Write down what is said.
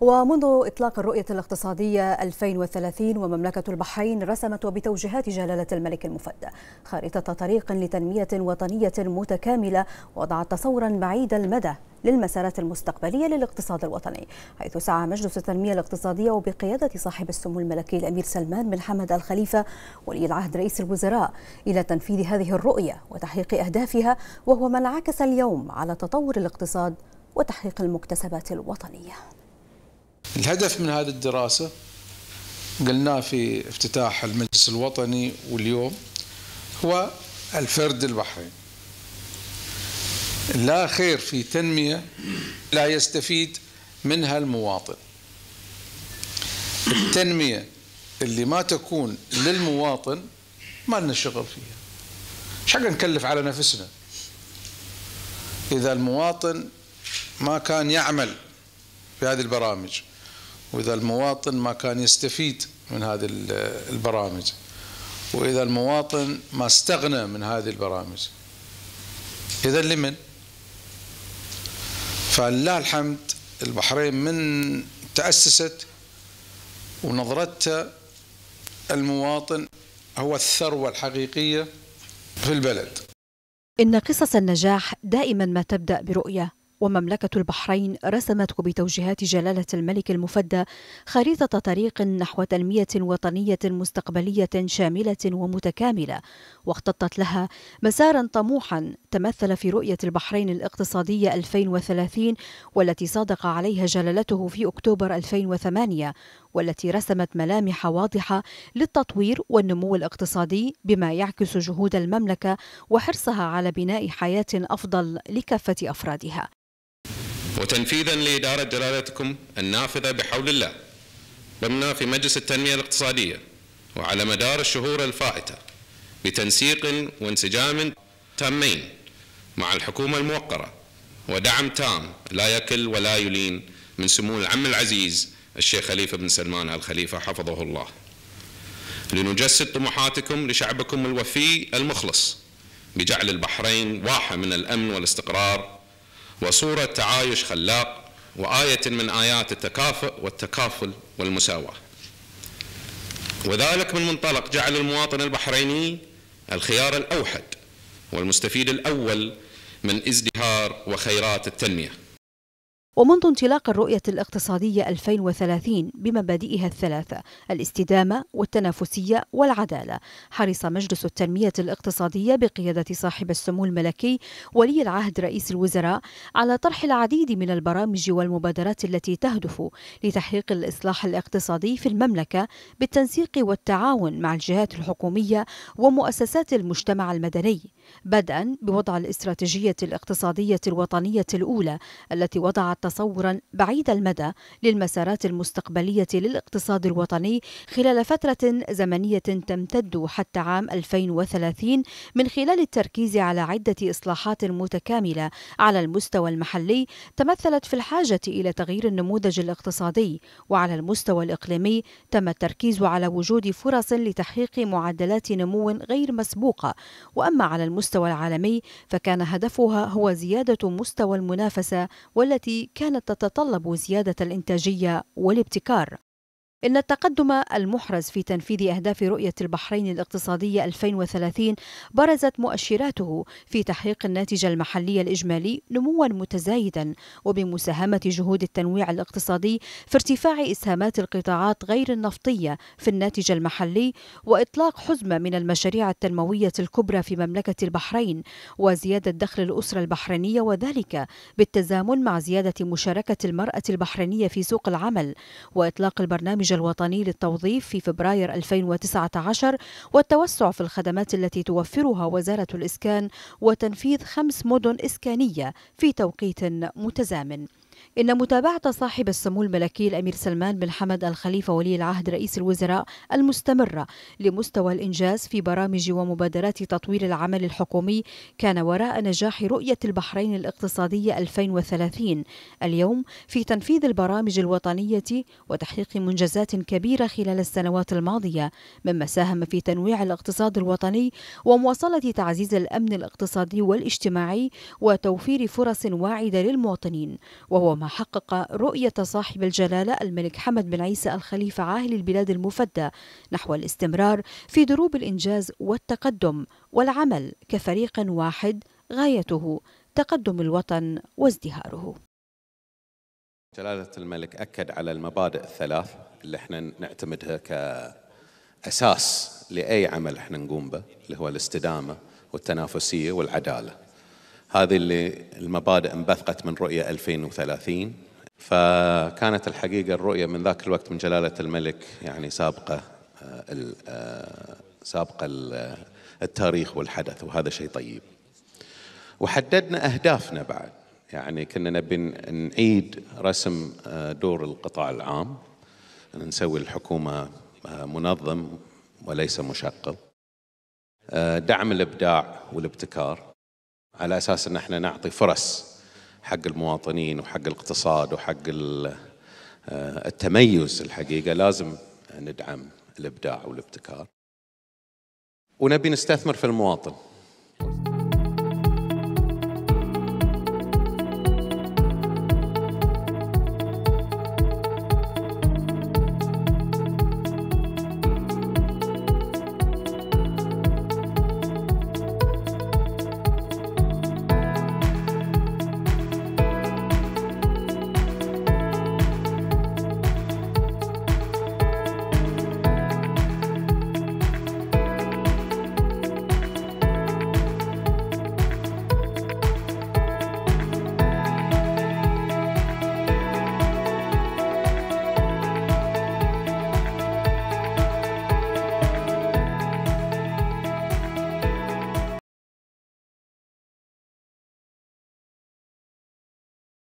ومنذ إطلاق الرؤية الاقتصادية 2030 ومملكة البحرين رسمت وبتوجيهات جلالة الملك المفدى خارطة طريق لتنمية وطنية متكاملة وضعت تصورا بعيد المدى للمسارات المستقبلية للاقتصاد الوطني حيث سعى مجلس التنمية الاقتصادية وبقيادة صاحب السمو الملكي الأمير سلمان بن حمد الخليفة ولي العهد رئيس الوزراء إلى تنفيذ هذه الرؤية وتحقيق أهدافها وهو ما انعكس اليوم على تطور الاقتصاد وتحقيق المكتسبات الوطنيه الهدف من هذه الدراسة قلناه في افتتاح المجلس الوطني واليوم هو الفرد البحريني لا خير في تنمية لا يستفيد منها المواطن التنمية اللي ما تكون للمواطن ما لنا شغل فيها مش حق نكلف على نفسنا إذا المواطن ما كان يعمل في هذه البرامج واذا المواطن ما كان يستفيد من هذه البرامج واذا المواطن ما استغنى من هذه البرامج اذا لمن؟ فلله الحمد البحرين من تاسست ونظرتها المواطن هو الثروه الحقيقيه في البلد إن قصص النجاح دائما ما تبدأ برؤية ومملكة البحرين رسمت وبتوجيهات جلالة الملك المفدى خريطة طريق نحو تنمية وطنية مستقبلية شاملة ومتكاملة، واختطت لها مسارا طموحا تمثل في رؤية البحرين الاقتصادية 2030 والتي صادق عليها جلالته في أكتوبر 2008 والتي رسمت ملامح واضحة للتطوير والنمو الاقتصادي بما يعكس جهود المملكة وحرصها على بناء حياة أفضل لكافة أفرادها. وتنفيذا لإدارة جلالتكم النافذة بحول الله قمنا في مجلس التنمية الاقتصادية وعلى مدار الشهور الفائتة بتنسيق وانسجام تامين مع الحكومة الموقرة ودعم تام لا يكل ولا يلين من سمو العم العزيز الشيخ خليفة بن سلمان الخليفة حفظه الله لنجسد طموحاتكم لشعبكم الوفي المخلص بجعل البحرين واحة من الأمن والاستقرار وصورة تعايش خلاق وآية من آيات التكافؤ والتكافل والمساواة وذلك من منطلق جعل المواطن البحريني الخيار الأوحد والمستفيد الأول من ازدهار وخيرات التنميه ومنذ انطلاق الرؤية الاقتصادية 2030 بمبادئها الثلاثة الاستدامة والتنافسية والعدالة حرص مجلس التنمية الاقتصادية بقيادة صاحب السمو الملكي ولي العهد رئيس الوزراء على طرح العديد من البرامج والمبادرات التي تهدف لتحقيق الإصلاح الاقتصادي في المملكة بالتنسيق والتعاون مع الجهات الحكومية ومؤسسات المجتمع المدني بدءا بوضع الاستراتيجية الاقتصادية الوطنية الأولى التي وضعت تصورا بعيد المدى للمسارات المستقبلية للاقتصاد الوطني خلال فترة زمنية تمتد حتى عام 2030 من خلال التركيز على عدة إصلاحات متكاملة على المستوى المحلي تمثلت في الحاجة إلى تغيير النموذج الاقتصادي وعلى المستوى الإقليمي تم التركيز على وجود فرص لتحقيق معدلات نمو غير مسبوقة وأما على المستوى المستوى العالمي فكان هدفها هو زيادة مستوى المنافسة والتي كانت تتطلب زيادة الإنتاجية والابتكار إن التقدم المحرز في تنفيذ أهداف رؤية البحرين الاقتصادية 2030 برزت مؤشراته في تحقيق الناتج المحلي الإجمالي نموا متزايدا وبمساهمة جهود التنويع الاقتصادي في ارتفاع إسهامات القطاعات غير النفطية في الناتج المحلي وإطلاق حزمة من المشاريع التنموية الكبرى في مملكة البحرين وزيادة دخل الأسرة البحرينية وذلك بالتزامن مع زيادة مشاركة المرأة البحرينية في سوق العمل وإطلاق البرنامج البرنامج الوطني للتوظيف في فبراير 2019 والتوسع في الخدمات التي توفرها وزارة الإسكان وتنفيذ خمس مدن إسكانية في توقيت متزامن إن متابعة صاحب السمو الملكي الأمير سلمان بن حمد الخليفة ولي العهد رئيس الوزراء المستمرة لمستوى الإنجاز في برامج ومبادرات تطوير العمل الحكومي كان وراء نجاح رؤية البحرين الاقتصادية 2030 اليوم في تنفيذ البرامج الوطنية وتحقيق منجزات كبيرة خلال السنوات الماضية مما ساهم في تنويع الاقتصاد الوطني ومواصلة تعزيز الأمن الاقتصادي والاجتماعي وتوفير فرص واعدة للمواطنين وهو وما حقق رؤية صاحب الجلالة الملك حمد بن عيسى الخليفة عاهل البلاد المفدى نحو الاستمرار في دروب الإنجاز والتقدم والعمل كفريق واحد غايته تقدم الوطن وازدهاره جلالة الملك أكد على المبادئ الثلاث اللي احنا نعتمدها كأساس لأي عمل احنا نقوم به اللي هو الاستدامة والتنافسية والعدالة هذه اللي المبادئ انبثقت من رؤية 2030 فكانت الحقيقة الرؤية من ذاك الوقت من جلالة الملك يعني سابقة آه، آه، سابقة آه، التاريخ والحدث وهذا شيء طيب وحددنا أهدافنا بعد يعني كنا نبي نعيد رسم دور القطاع العام نسوي الحكومة منظم وليس مشقل دعم الإبداع والابتكار على اساس ان احنا نعطي فرص حق المواطنين وحق الاقتصاد وحق آه، التميز الحقيقه لازم ندعم الابداع والابتكار ونبي نستثمر في المواطن